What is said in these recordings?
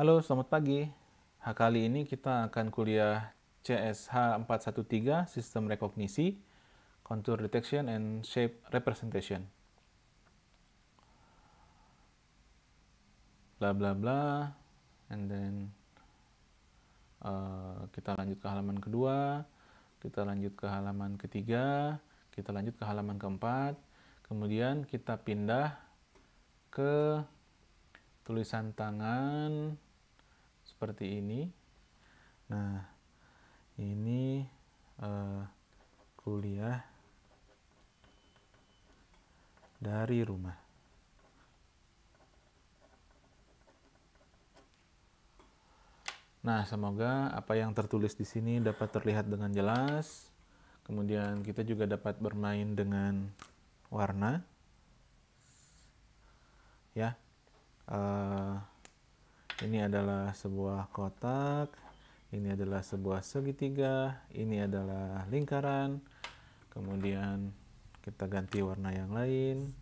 Halo, selamat pagi. Kali ini kita akan kuliah CSH 413 Sistem Rekognisi, Contour Detection and Shape Representation. Bla bla bla, and then uh, kita lanjut ke halaman kedua, kita lanjut ke halaman ketiga, kita lanjut ke halaman keempat, kemudian kita pindah ke tulisan tangan seperti ini nah ini uh, kuliah dari rumah Nah, semoga apa yang tertulis di sini dapat terlihat dengan jelas. Kemudian kita juga dapat bermain dengan warna. Ya. Uh, ini adalah sebuah kotak, ini adalah sebuah segitiga, ini adalah lingkaran, kemudian kita ganti warna yang lain.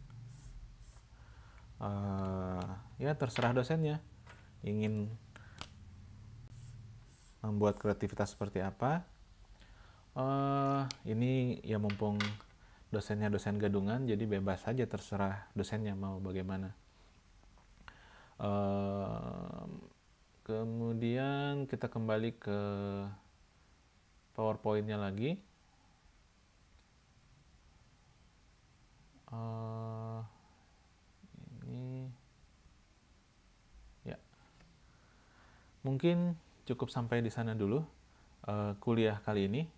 Uh, ya terserah dosennya ingin membuat kreativitas seperti apa. Uh, ini ya mumpung dosennya dosen gadungan, jadi bebas saja terserah dosennya mau bagaimana. Eh, kemudian kita kembali ke powerpointnya lagi uh, ini ya mungkin cukup sampai di sana dulu uh, kuliah kali ini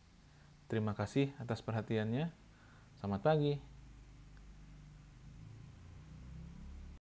terima kasih atas perhatiannya selamat pagi